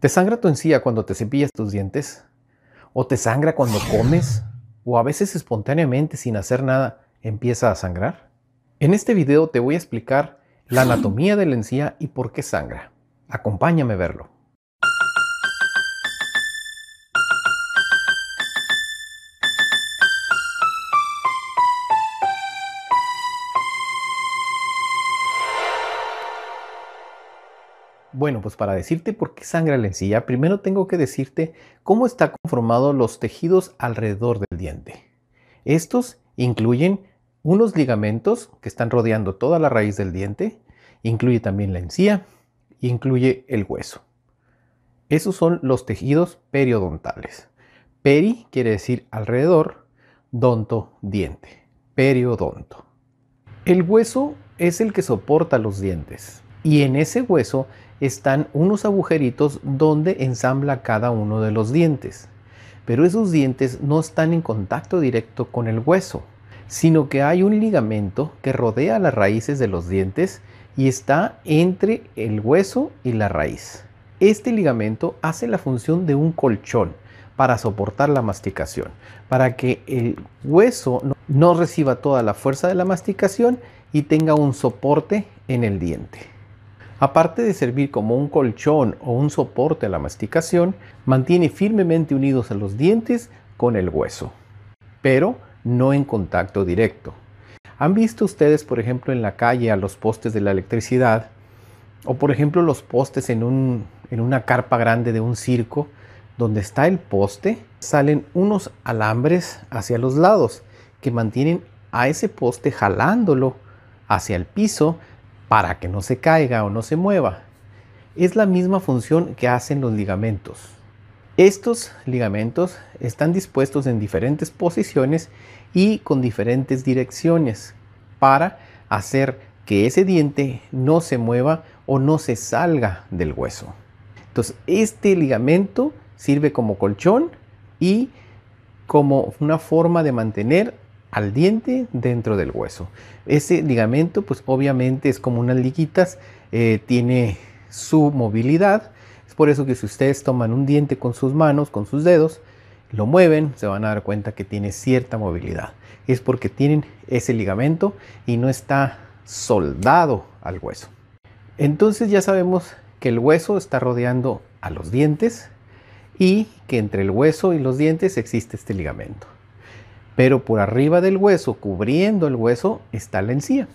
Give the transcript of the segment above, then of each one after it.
¿Te sangra tu encía cuando te cepillas tus dientes? ¿O te sangra cuando comes? ¿O a veces espontáneamente sin hacer nada empieza a sangrar? En este video te voy a explicar la anatomía de la encía y por qué sangra. Acompáñame a verlo. Bueno, pues para decirte por qué sangra la encía, primero tengo que decirte cómo están conformados los tejidos alrededor del diente. Estos incluyen unos ligamentos que están rodeando toda la raíz del diente, incluye también la encía, incluye el hueso. Esos son los tejidos periodontales. Peri quiere decir alrededor, donto, diente, periodonto. El hueso es el que soporta los dientes y en ese hueso están unos agujeritos donde ensambla cada uno de los dientes. Pero esos dientes no están en contacto directo con el hueso, sino que hay un ligamento que rodea las raíces de los dientes y está entre el hueso y la raíz. Este ligamento hace la función de un colchón para soportar la masticación, para que el hueso no reciba toda la fuerza de la masticación y tenga un soporte en el diente aparte de servir como un colchón o un soporte a la masticación, mantiene firmemente unidos a los dientes con el hueso, pero no en contacto directo. ¿Han visto ustedes, por ejemplo, en la calle a los postes de la electricidad o, por ejemplo, los postes en, en una carpa grande de un circo? Donde está el poste, salen unos alambres hacia los lados que mantienen a ese poste jalándolo hacia el piso para que no se caiga o no se mueva. Es la misma función que hacen los ligamentos. Estos ligamentos están dispuestos en diferentes posiciones y con diferentes direcciones para hacer que ese diente no se mueva o no se salga del hueso. Entonces, este ligamento sirve como colchón y como una forma de mantener al diente dentro del hueso. Ese ligamento pues obviamente es como unas liguitas, eh, tiene su movilidad. Es por eso que si ustedes toman un diente con sus manos, con sus dedos, lo mueven, se van a dar cuenta que tiene cierta movilidad. Es porque tienen ese ligamento y no está soldado al hueso. Entonces ya sabemos que el hueso está rodeando a los dientes y que entre el hueso y los dientes existe este ligamento pero por arriba del hueso, cubriendo el hueso, está la encía.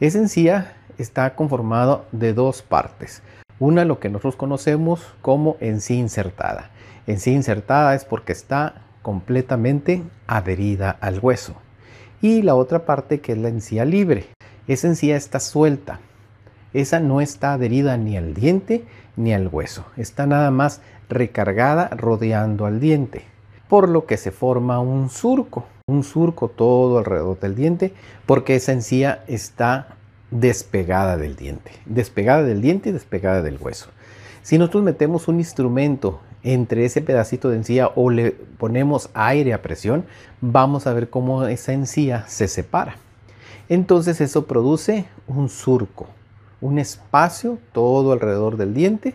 Esa encía está conformada de dos partes. Una lo que nosotros conocemos como encía insertada. Encía insertada es porque está completamente adherida al hueso. Y la otra parte que es la encía libre. Esa encía está suelta. Esa no está adherida ni al diente ni al hueso. Está nada más recargada rodeando al diente por lo que se forma un surco, un surco todo alrededor del diente, porque esa encía está despegada del diente, despegada del diente y despegada del hueso. Si nosotros metemos un instrumento entre ese pedacito de encía o le ponemos aire a presión, vamos a ver cómo esa encía se separa. Entonces eso produce un surco, un espacio todo alrededor del diente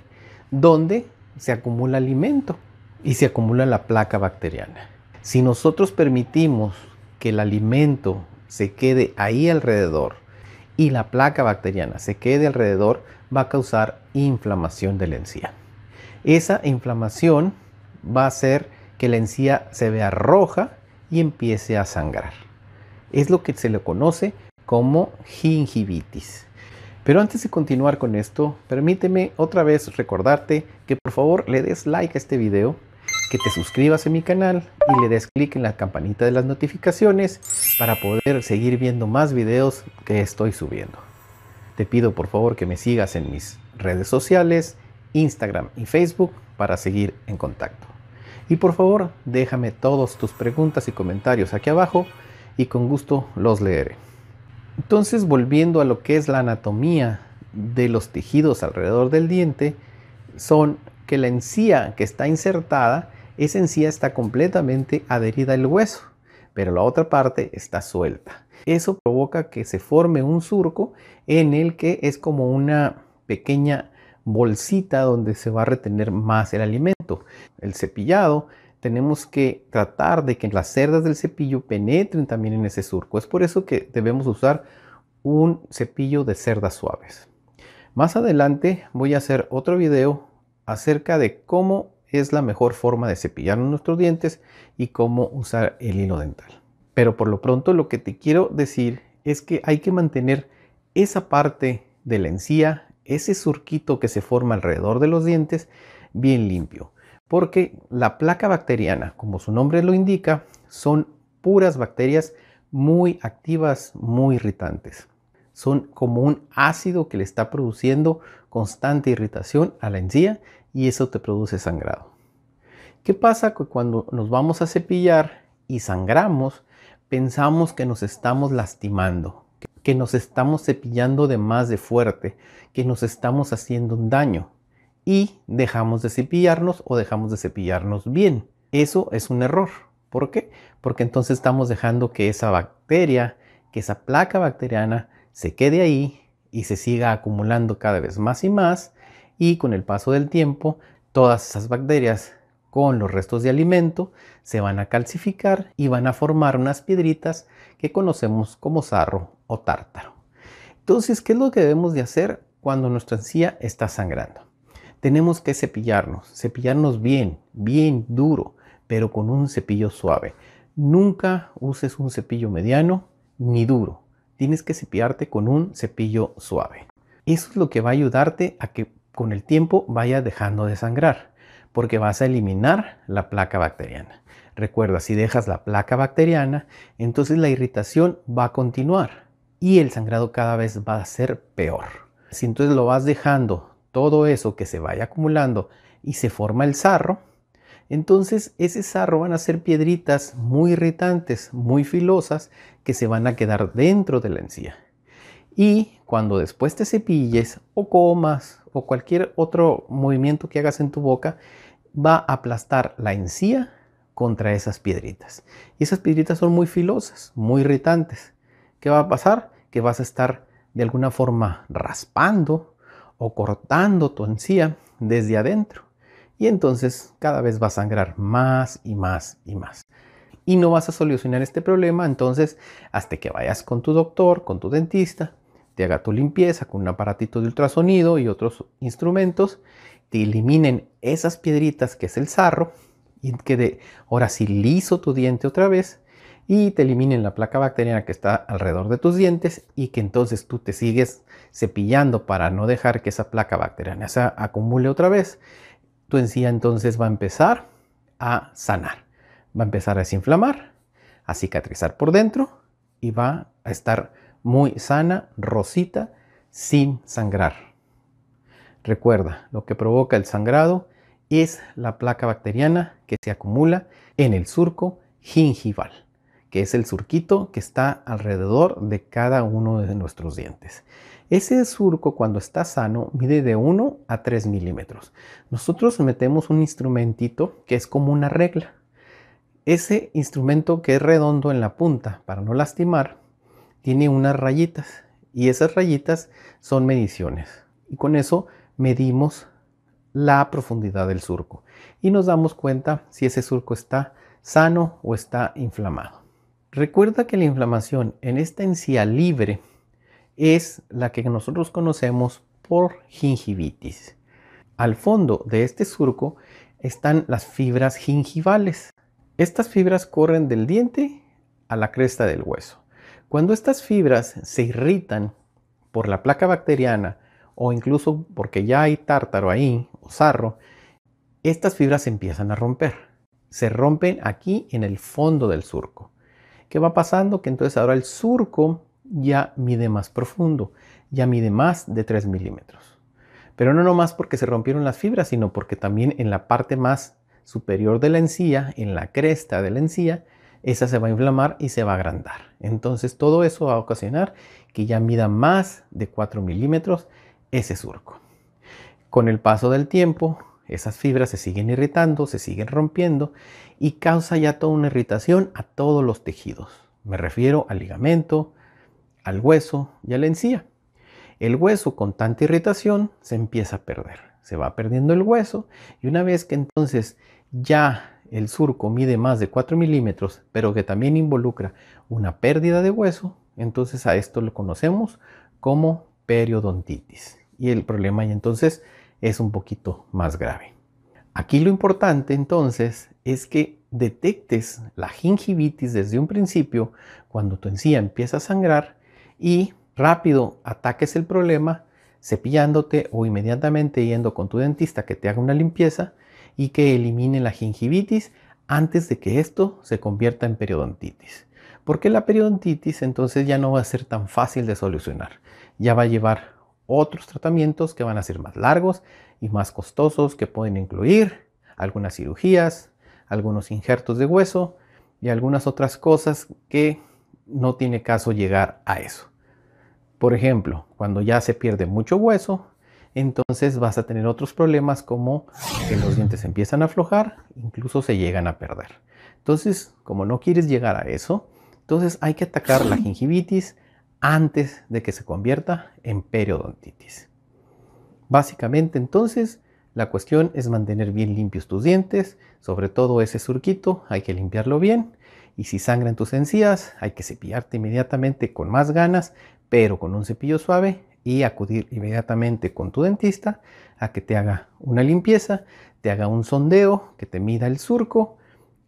donde se acumula alimento y se acumula la placa bacteriana. Si nosotros permitimos que el alimento se quede ahí alrededor y la placa bacteriana se quede alrededor, va a causar inflamación de la encía. Esa inflamación va a hacer que la encía se vea roja y empiece a sangrar. Es lo que se le conoce como gingivitis. Pero antes de continuar con esto, permíteme otra vez recordarte que por favor le des like a este video, que te suscribas a mi canal y le des clic en la campanita de las notificaciones para poder seguir viendo más videos que estoy subiendo. Te pido por favor que me sigas en mis redes sociales, Instagram y Facebook para seguir en contacto. Y por favor, déjame todas tus preguntas y comentarios aquí abajo y con gusto los leeré. Entonces, volviendo a lo que es la anatomía de los tejidos alrededor del diente, son que la encía que está insertada esa encía está completamente adherida al hueso, pero la otra parte está suelta. Eso provoca que se forme un surco en el que es como una pequeña bolsita donde se va a retener más el alimento. El cepillado tenemos que tratar de que las cerdas del cepillo penetren también en ese surco. Es por eso que debemos usar un cepillo de cerdas suaves. Más adelante voy a hacer otro video acerca de cómo es la mejor forma de cepillar nuestros dientes y cómo usar el hilo dental. Pero por lo pronto lo que te quiero decir es que hay que mantener esa parte de la encía, ese surquito que se forma alrededor de los dientes, bien limpio. Porque la placa bacteriana, como su nombre lo indica, son puras bacterias muy activas, muy irritantes. Son como un ácido que le está produciendo constante irritación a la encía y eso te produce sangrado. ¿Qué pasa cuando nos vamos a cepillar y sangramos? Pensamos que nos estamos lastimando, que nos estamos cepillando de más de fuerte, que nos estamos haciendo un daño y dejamos de cepillarnos o dejamos de cepillarnos bien. Eso es un error. ¿Por qué? Porque entonces estamos dejando que esa bacteria, que esa placa bacteriana se quede ahí y se siga acumulando cada vez más y más y con el paso del tiempo todas esas bacterias con los restos de alimento se van a calcificar y van a formar unas piedritas que conocemos como sarro o tártaro. Entonces, ¿qué es lo que debemos de hacer cuando nuestra encía está sangrando? Tenemos que cepillarnos, cepillarnos bien, bien duro, pero con un cepillo suave. Nunca uses un cepillo mediano ni duro. Tienes que cepillarte con un cepillo suave. Eso es lo que va a ayudarte a que con el tiempo vaya dejando de sangrar, porque vas a eliminar la placa bacteriana. Recuerda, si dejas la placa bacteriana, entonces la irritación va a continuar y el sangrado cada vez va a ser peor. Si entonces lo vas dejando todo eso que se vaya acumulando y se forma el sarro, entonces ese sarro van a ser piedritas muy irritantes, muy filosas, que se van a quedar dentro de la encía. Y cuando después te cepilles o comas o cualquier otro movimiento que hagas en tu boca va a aplastar la encía contra esas piedritas. Y esas piedritas son muy filosas, muy irritantes. ¿Qué va a pasar? Que vas a estar de alguna forma raspando o cortando tu encía desde adentro. Y entonces cada vez va a sangrar más y más y más. Y no vas a solucionar este problema entonces hasta que vayas con tu doctor, con tu dentista, te haga tu limpieza con un aparatito de ultrasonido y otros instrumentos, te eliminen esas piedritas que es el sarro y quede ahora sí liso tu diente otra vez y te eliminen la placa bacteriana que está alrededor de tus dientes y que entonces tú te sigues cepillando para no dejar que esa placa bacteriana se acumule otra vez, tu encía entonces va a empezar a sanar, va a empezar a desinflamar, a cicatrizar por dentro y va a estar muy sana, rosita, sin sangrar. Recuerda, lo que provoca el sangrado es la placa bacteriana que se acumula en el surco gingival, que es el surquito que está alrededor de cada uno de nuestros dientes. Ese surco cuando está sano mide de 1 a 3 milímetros. Nosotros metemos un instrumentito que es como una regla. Ese instrumento que es redondo en la punta para no lastimar tiene unas rayitas y esas rayitas son mediciones. Y con eso medimos la profundidad del surco y nos damos cuenta si ese surco está sano o está inflamado. Recuerda que la inflamación en esta encía libre es la que nosotros conocemos por gingivitis. Al fondo de este surco están las fibras gingivales. Estas fibras corren del diente a la cresta del hueso. Cuando estas fibras se irritan por la placa bacteriana o incluso porque ya hay tártaro ahí o sarro, estas fibras empiezan a romper. Se rompen aquí en el fondo del surco. ¿Qué va pasando? Que entonces ahora el surco ya mide más profundo, ya mide más de 3 milímetros. Pero no nomás porque se rompieron las fibras, sino porque también en la parte más superior de la encía, en la cresta de la encía, esa se va a inflamar y se va a agrandar. Entonces todo eso va a ocasionar que ya mida más de 4 milímetros ese surco. Con el paso del tiempo, esas fibras se siguen irritando, se siguen rompiendo y causa ya toda una irritación a todos los tejidos. Me refiero al ligamento, al hueso y a la encía. El hueso con tanta irritación se empieza a perder. Se va perdiendo el hueso y una vez que entonces ya el surco mide más de 4 milímetros, pero que también involucra una pérdida de hueso, entonces a esto lo conocemos como periodontitis. Y el problema entonces es un poquito más grave. Aquí lo importante entonces es que detectes la gingivitis desde un principio, cuando tu encía empieza a sangrar y rápido ataques el problema cepillándote o inmediatamente yendo con tu dentista que te haga una limpieza y que elimine la gingivitis antes de que esto se convierta en periodontitis. Porque la periodontitis entonces ya no va a ser tan fácil de solucionar. Ya va a llevar otros tratamientos que van a ser más largos y más costosos, que pueden incluir algunas cirugías, algunos injertos de hueso y algunas otras cosas que no tiene caso llegar a eso. Por ejemplo, cuando ya se pierde mucho hueso, entonces vas a tener otros problemas como que los dientes empiezan a aflojar, incluso se llegan a perder. Entonces, como no quieres llegar a eso, entonces hay que atacar la gingivitis antes de que se convierta en periodontitis. Básicamente, entonces, la cuestión es mantener bien limpios tus dientes, sobre todo ese surquito, hay que limpiarlo bien. Y si sangra en tus encías, hay que cepillarte inmediatamente con más ganas, pero con un cepillo suave y acudir inmediatamente con tu dentista a que te haga una limpieza, te haga un sondeo, que te mida el surco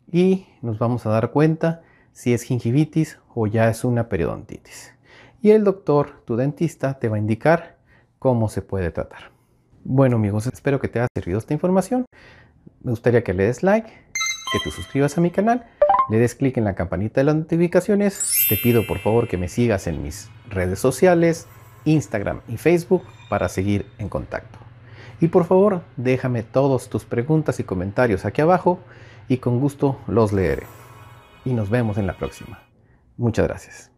y nos vamos a dar cuenta si es gingivitis o ya es una periodontitis. Y el doctor, tu dentista, te va a indicar cómo se puede tratar. Bueno amigos, espero que te haya servido esta información. Me gustaría que le des like, que te suscribas a mi canal, le des clic en la campanita de las notificaciones. Te pido por favor que me sigas en mis redes sociales, Instagram y Facebook para seguir en contacto. Y por favor, déjame todos tus preguntas y comentarios aquí abajo y con gusto los leeré. Y nos vemos en la próxima. Muchas gracias.